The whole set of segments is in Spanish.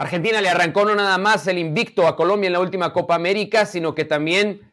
Argentina le arrancó no nada más el invicto a Colombia en la última Copa América, sino que también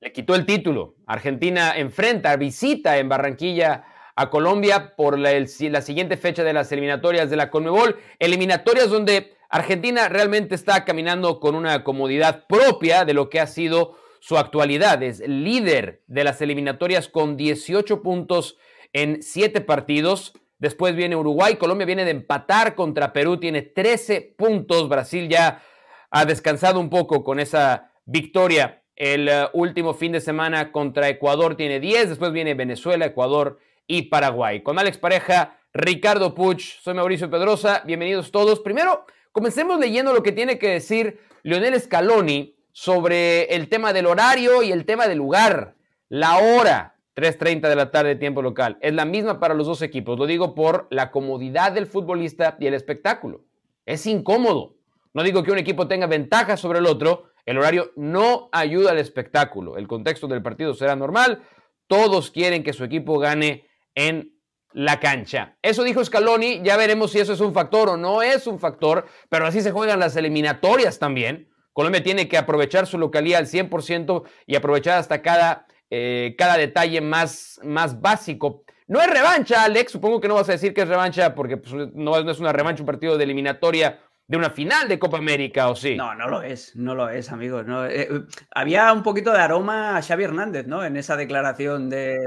le quitó el título. Argentina enfrenta, visita en Barranquilla a Colombia por la, siguiente fecha de las eliminatorias de la Conmebol, eliminatorias donde Argentina realmente está caminando con una comodidad propia de lo que ha sido su actualidad. Es líder de las eliminatorias con 18 puntos en 7 partidos. Después viene Uruguay, Colombia viene de empatar contra Perú, tiene 13 puntos. Brasil ya ha descansado un poco con esa victoria. El eh, último fin de semana contra Ecuador tiene 10, después viene Venezuela, Ecuador y Paraguay. Con Alex Pareja, Ricardo Puch, soy Mauricio Pedrosa, bienvenidos todos. Primero, comencemos leyendo lo que tiene que decir Leonel Scaloni sobre el tema del horario y el tema del lugar, la hora, 3.30 de la tarde, tiempo local. Es la misma para los dos equipos. Lo digo por la comodidad del futbolista y el espectáculo. Es incómodo. No digo que un equipo tenga ventaja sobre el otro. El horario no ayuda al espectáculo. El contexto del partido será normal. Todos quieren que su equipo gane en la cancha. Eso dijo Scaloni. Ya veremos si eso es un factor o no es un factor. Pero así se juegan las eliminatorias también. Colombia tiene que aprovechar su localía al 100% y aprovechar hasta cada eh, cada detalle más, más básico. No es revancha, Alex, supongo que no vas a decir que es revancha porque pues, no, es una revancha, un partido de eliminatoria de una final de Copa América, ¿o sí? No, no lo es, no lo es, amigos. No, eh, eh, había un poquito de aroma a Xavi Hernández, ¿no? En esa declaración de...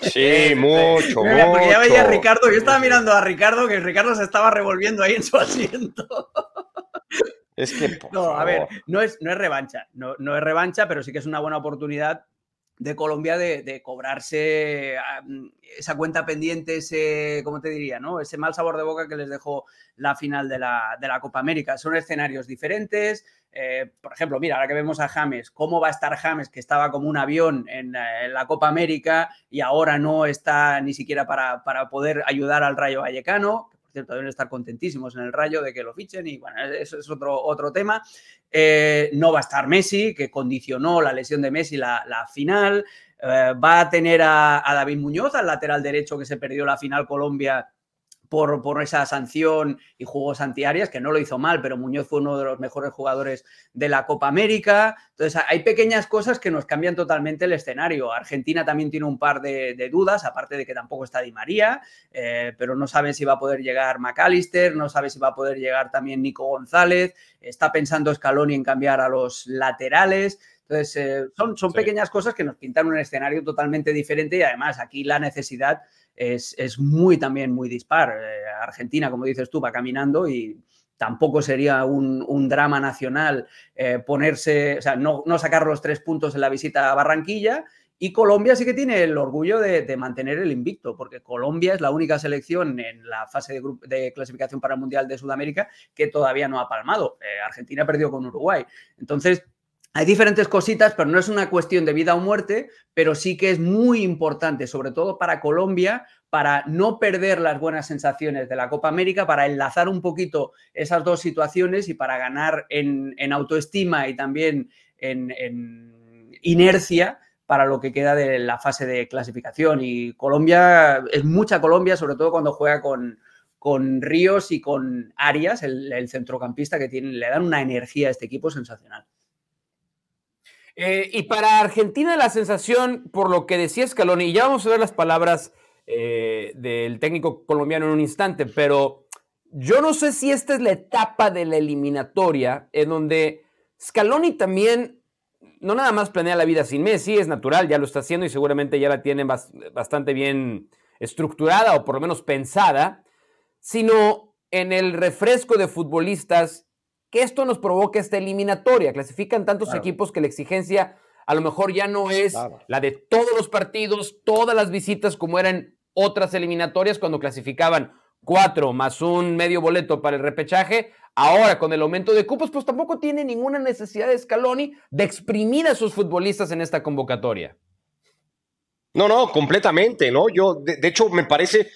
Sí, sí mucho, Porque ya veía a Ricardo, yo estaba mirando a Ricardo, que Ricardo se estaba revolviendo ahí en su asiento. No, a ver, no es, no es revancha. No, es revancha, pero sí que es una buena oportunidad de Colombia de, cobrarse esa cuenta pendiente, ese, ¿cómo te diría? No? Ese mal sabor de boca que les dejó la final de la, Copa América. Son escenarios diferentes. Eh, por ejemplo, mira, ahora que vemos a James, ¿cómo va a estar James, que estaba como un avión en, la Copa América y ahora no está ni siquiera para, para poder ayudar al Rayo Vallecano? deben estar contentísimos en el rayo de que lo fichen y bueno, eso es otro, otro tema. Eh, no va a estar Messi, que condicionó la lesión de Messi la, final. Eh, va a tener a, a David Muñoz, al lateral derecho que se perdió la final Colombia por, esa sanción y jugos antiarias, que no lo hizo mal, pero Muñoz fue uno de los mejores jugadores de la Copa América. Entonces, hay pequeñas cosas que nos cambian totalmente el escenario. Argentina también tiene un par de, dudas, aparte de que tampoco está Di María, eh, pero no saben si va a poder llegar McAllister, no sabe si va a poder llegar también Nico González, está pensando Scaloni en cambiar a los laterales. Entonces, eh, son, son pequeñas cosas que nos pintan un escenario totalmente diferente y además aquí la necesidad es, muy también muy dispar. Eh, Argentina, como dices tú, va caminando y tampoco sería un, drama nacional eh, ponerse, o sea, no, sacar los tres puntos en la visita a Barranquilla. Y Colombia sí que tiene el orgullo de, mantener el invicto, porque Colombia es la única selección en la fase de, clasificación para el Mundial de Sudamérica que todavía no ha palmado. Eh, Argentina perdió con Uruguay. Entonces, hay diferentes cositas, pero no es una cuestión de vida o muerte, pero sí que es muy importante, sobre todo para Colombia, para no perder las buenas sensaciones de la Copa América, para enlazar un poquito esas dos situaciones y para ganar en, autoestima y también en, inercia para lo que queda de la fase de clasificación. Y Colombia, es mucha Colombia, sobre todo cuando juega con, con Ríos y con Arias, el, centrocampista que tiene, le dan una energía a este equipo sensacional. Eh, y para Argentina la sensación, por lo que decía Scaloni, y ya vamos a ver las palabras eh, del técnico colombiano en un instante, pero yo no sé si esta es la etapa de la eliminatoria en donde Scaloni también no nada más planea la vida sin Messi, es natural, ya lo está haciendo y seguramente ya la tiene bastante bien estructurada o por lo menos pensada, sino en el refresco de futbolistas que esto nos provoca esta eliminatoria. Clasifican tantos equipos que la exigencia a lo mejor ya no es la de todos los partidos, todas las visitas como eran otras eliminatorias cuando clasificaban cuatro más un medio boleto para el repechaje. Ahora, con el aumento de cupos, pues tampoco tiene ninguna necesidad de Scaloni de exprimir a sus futbolistas en esta convocatoria. No, no, completamente, ¿no? Yo, de hecho, me parece,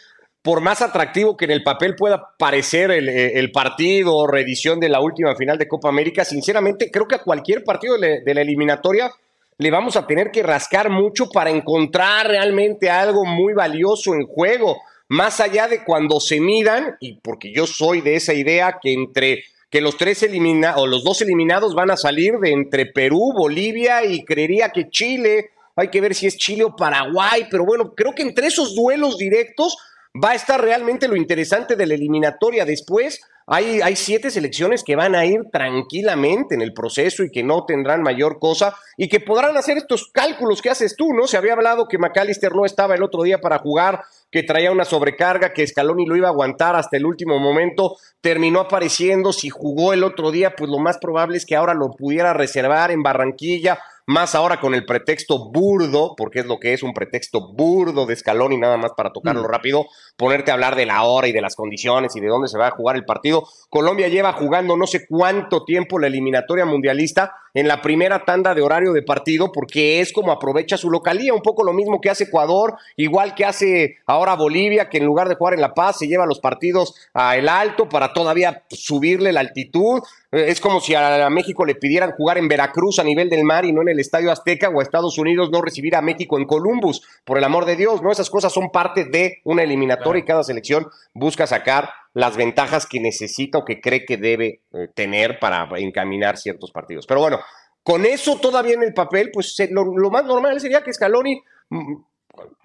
por más atractivo que en el papel pueda parecer el, partido eh, partido, reedición de la última final de Copa América, sinceramente creo que a cualquier partido de, la eliminatoria le vamos a tener que rascar mucho para encontrar realmente algo muy valioso en juego, más allá de cuando se midan, y porque yo soy de esa idea que entre que los tres eliminados o los dos eliminados van a salir de entre Perú, Bolivia y creería que Chile, hay que ver si es Chile o Paraguay, pero bueno, creo que entre esos duelos directos va a estar realmente lo interesante de la eliminatoria después. Hay, hay, siete selecciones que van a ir tranquilamente en el proceso y que no tendrán mayor cosa y que podrán hacer estos cálculos que haces tú, ¿no? Se había hablado que McAllister no estaba el otro día para jugar, que traía una sobrecarga, que Scaloni lo iba a aguantar hasta el último momento, terminó apareciendo, si jugó el otro día, pues lo más probable es que ahora lo pudiera reservar en Barranquilla más ahora con el pretexto burdo, porque es lo que es un pretexto burdo de escalón y nada más para tocarlo mm. rápido, ponerte a hablar de la hora y de las condiciones y de dónde se va a jugar el partido. Colombia lleva jugando no sé cuánto tiempo la eliminatoria mundialista en la primera tanda de horario de partido porque es como aprovecha su localía, un poco lo mismo que hace Ecuador, igual que hace ahora Bolivia, que en lugar de jugar en La Paz se lleva los partidos a El Alto para todavía subirle la altitud. Eh, es como si a México le pidieran jugar en Veracruz a nivel del mar y no en el Estadio Azteca o a Estados Unidos no recibir a México en Columbus, por el amor de Dios, ¿no? Esas cosas son parte de una eliminatoria y cada selección busca sacar las ventajas que necesita o que cree que debe eh, tener para encaminar ciertos partidos. Pero bueno, con eso todavía en el papel, pues eh, lo, más normal sería que Scaloni mm,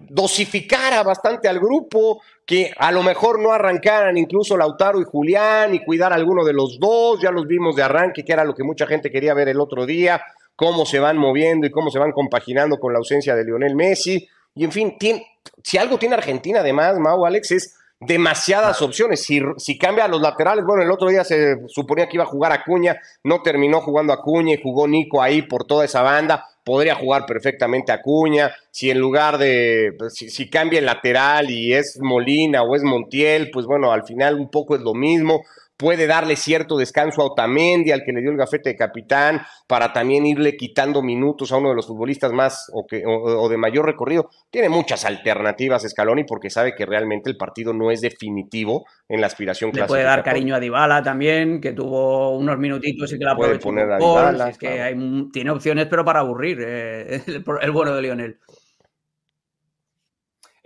dosificara bastante al grupo, que a lo mejor no arrancaran incluso Lautaro y Julián y cuidar a alguno de los dos, ya los vimos de arranque, que era lo que mucha gente quería ver el otro día, cómo se van moviendo y cómo se van compaginando con la ausencia de Lionel Messi. Y en fin, si algo tiene Argentina además, Mau Alex, es demasiadas opciones. Si, cambia a los laterales, bueno, el otro día se suponía que iba a jugar a Acuña, no terminó jugando Acuña y jugó Nico ahí por toda esa banda. Podría jugar perfectamente a Cuña Si en lugar de. Pues, si, si cambia el lateral y es Molina o es Montiel, pues bueno, al final un poco es lo mismo puede darle cierto descanso a Otamendi, al que le dio el gafete de capitán, para también irle quitando minutos a uno de los futbolistas más o, que, o, de mayor recorrido. Tiene muchas alternativas Scaloni porque sabe que realmente el partido no es definitivo en la aspiración Le puede dar cariño a Dybala también, que tuvo unos minutitos y que la puede poner a Dybala, que tiene opciones pero para aburrir eh, el, el bueno de Lionel.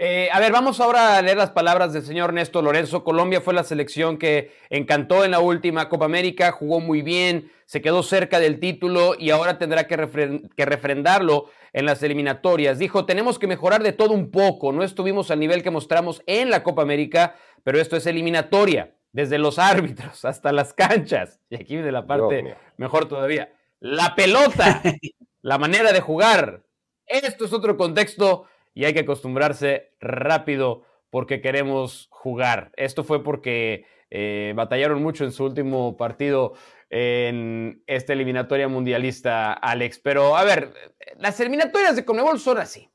Eh, a ver, vamos ahora a leer las palabras del señor Ernesto Lorenzo. Colombia fue la selección que encantó en la última Copa América, jugó muy bien, se quedó cerca del título y ahora tendrá que, que refrendarlo en las eliminatorias. Dijo, tenemos que mejorar de todo un poco, no estuvimos al nivel que mostramos en la Copa América, pero esto es eliminatoria, desde los árbitros hasta las canchas. Y aquí viene la parte mejor todavía. La pelota, la manera de jugar. Esto es otro contexto y hay que acostumbrarse rápido porque queremos jugar. Esto fue porque eh, batallaron mucho en su último partido en esta eliminatoria mundialista, Alex. Pero a ver, las eliminatorias de Conmebol son así.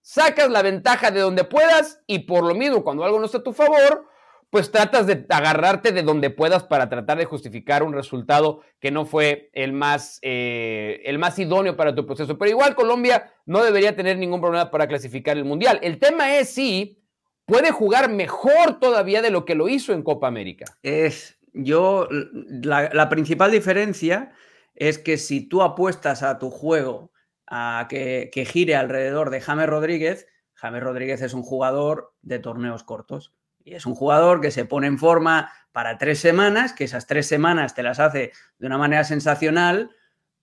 Sacas la ventaja de donde puedas y por lo mismo, cuando algo no está a tu favor, pues tratas de agarrarte de donde puedas para tratar de justificar un resultado que no fue el más, eh, el más idóneo para tu proceso. Pero igual Colombia no debería tener ningún problema para clasificar el Mundial. El tema es si puede jugar mejor todavía de lo que lo hizo en Copa América. Es, yo, la, principal diferencia es que si tú apuestas a tu juego a que, que gire alrededor de James Rodríguez, James Rodríguez es un jugador de torneos cortos y es un jugador que se pone en forma para tres semanas, que esas tres semanas te las hace de una manera sensacional,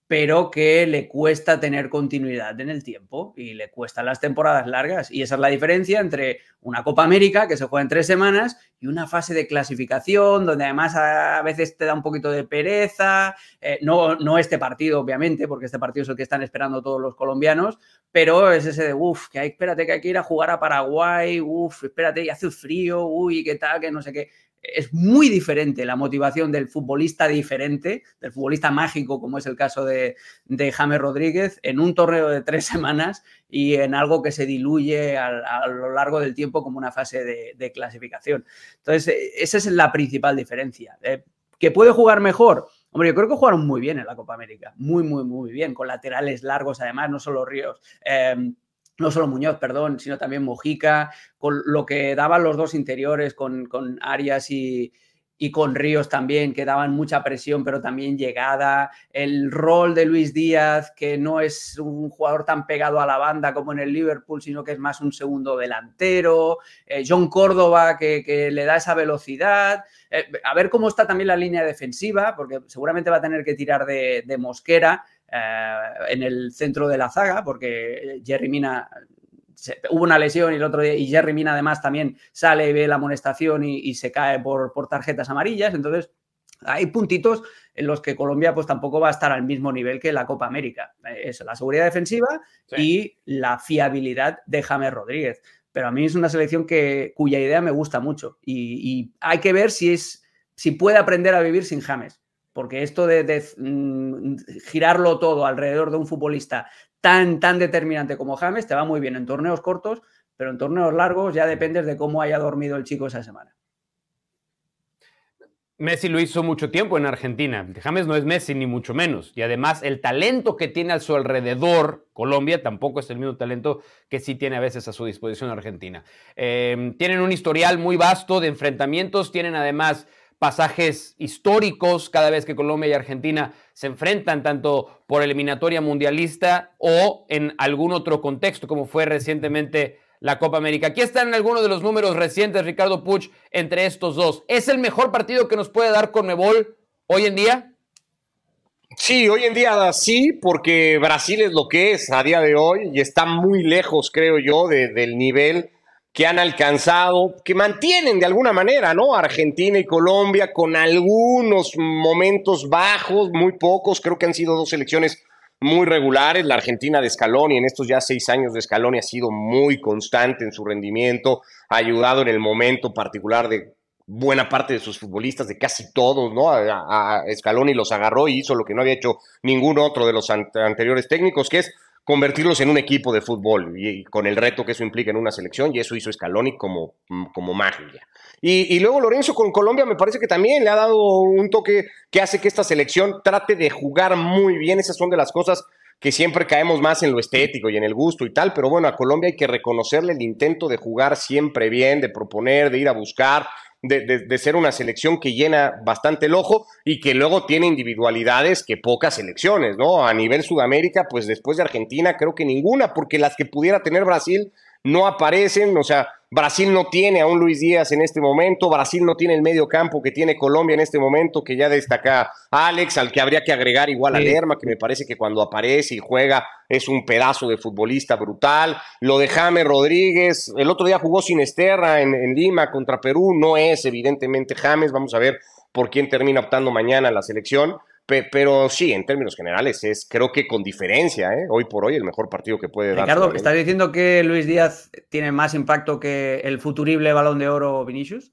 pero que le cuesta tener continuidad en el tiempo y le cuestan las temporadas largas. Y esa es la diferencia entre una Copa América que se juega en tres semanas y una fase de clasificación donde además a veces te da un poquito de pereza. Eh, no, no este partido, obviamente, porque este partido es el que están esperando todos los colombianos, pero es ese de, uff, que hay, espérate que hay que ir a jugar a Paraguay, uff, espérate, y hace frío, uy, qué tal, que no sé qué es muy diferente la motivación del futbolista diferente, del futbolista mágico, como es el caso de, de James Rodríguez, en un torneo de tres semanas y en algo que se diluye a, lo largo del tiempo como una fase de, clasificación. Entonces, e, esa es la principal diferencia. Eh, ¿Que puede jugar mejor? Hombre, yo creo que jugaron muy bien en la Copa América, muy, muy, muy bien, con laterales largos además, no solo Ríos. Eh, no solo Muñoz, perdón, sino también Mojica, con lo que daban los dos interiores, con, Arias y, y con Ríos también, que daban mucha presión, pero también llegada. El rol de Luis Díaz, que no es un jugador tan pegado a la banda como en el Liverpool, sino que es más un segundo delantero. Eh, John Córdoba, que, le da esa velocidad. Eh, a ver cómo está también la línea defensiva, porque seguramente va a tener que tirar de, de Mosquera eh, en el centro de la zaga, porque eh, Jerry Mina hubo una lesión y el otro día, y Jerry Mina además también sale, y ve la amonestación y, se cae por, tarjetas amarillas. Entonces, hay puntitos en los que Colombia pues tampoco va a estar al mismo nivel que la Copa América. Eh, es la seguridad defensiva y la fiabilidad de James Rodríguez. Pero a mí es una selección que, cuya idea me gusta mucho y, y hay que ver si, es, si puede aprender a vivir sin James porque esto de, mm, girarlo todo alrededor de un futbolista tan, tan determinante como James te va muy bien en torneos cortos, pero en torneos largos ya dependes de cómo haya dormido el chico esa semana. Messi lo hizo mucho tiempo en Argentina. James no es Messi ni mucho menos. Y además el talento que tiene a su alrededor Colombia tampoco es el mismo talento que sí tiene a veces a su disposición Argentina. Eh, tienen un historial muy vasto de enfrentamientos, tienen además pasajes históricos cada vez que Colombia y Argentina se enfrentan, tanto por eliminatoria mundialista o en algún otro contexto, como fue recientemente la Copa América. Aquí están algunos de los números recientes, Ricardo Puch, entre estos dos. ¿Es el mejor partido que nos puede dar Conmebol hoy en día? Sí, hoy en día sí, porque Brasil es lo que es a día de hoy y está muy lejos, creo yo, del nivel que han alcanzado, que mantienen de alguna manera, ¿no? Argentina y Colombia con algunos momentos bajos, muy pocos, creo que han sido dos selecciones muy regulares, la Argentina de Scaloni en estos ya seis años de Scaloni ha sido muy constante en su rendimiento, ha ayudado en el momento particular de buena parte de sus futbolistas, de casi todos, ¿no? A, escalón Scaloni los agarró y hizo lo que no había hecho ningún otro de los anteriores técnicos, que es convertirlos en un equipo de fútbol y, con el reto que eso implica en una selección y eso hizo Scaloni como, mm, como magia. Y, y, luego Lorenzo con Colombia me parece que también le ha dado un toque que hace que esta selección trate de jugar muy bien, esas son de las cosas que siempre caemos más en lo estético y en el gusto y tal, pero bueno, a Colombia hay que reconocerle el intento de jugar siempre bien, de proponer, de ir a buscar, de, ser una selección que llena bastante el ojo y que luego tiene individualidades que pocas selecciones, ¿no? A nivel Sudamérica, pues después de Argentina creo que ninguna, porque las que pudiera tener Brasil no aparecen, o sea, Brasil no tiene a un Luis Díaz en este momento, Brasil no tiene el medio campo que tiene Colombia en este momento, que ya destaca Alex, al que habría que agregar igual a Lerma, que me parece que cuando aparece y juega es un pedazo de futbolista brutal. Lo de James Rodríguez, el otro día jugó sin en, en Lima contra Perú, no es evidentemente James, vamos a ver por quién termina optando mañana la selección. Pero sí, en términos generales, es creo que con diferencia, ¿eh? hoy por hoy, el mejor partido que puede dar. Ricardo, ¿estás diciendo que Luis Díaz tiene más impacto que el futurible balón de oro Vinicius?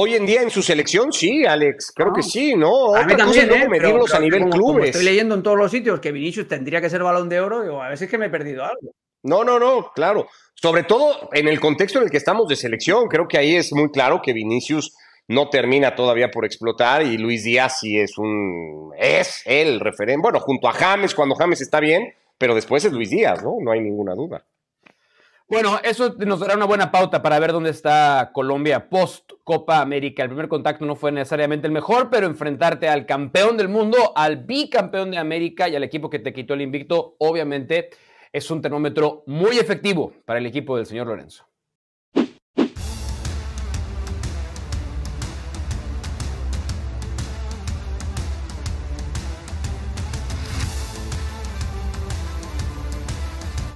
Hoy en día en su selección, sí, Alex, creo que ah. sí, ¿no? A mí también, ¿eh? a nivel clubes. estoy leyendo en todos los sitios que Vinicius tendría que ser balón de oro, digo, a veces que me he perdido algo. No, no, no, claro. Sobre todo en el contexto en el que estamos de selección, creo que ahí es muy claro que Vinicius no termina todavía por explotar y Luis Díaz sí es un es el referente, bueno, junto a James cuando James está bien, pero después es Luis Díaz, ¿no? No hay ninguna duda. Bueno, eso nos dará una buena pauta para ver dónde está Colombia post Copa América. El primer contacto no fue necesariamente el mejor, pero enfrentarte al campeón del mundo, al bicampeón de América y al equipo que te quitó el invicto, obviamente es un termómetro muy efectivo para el equipo del señor Lorenzo.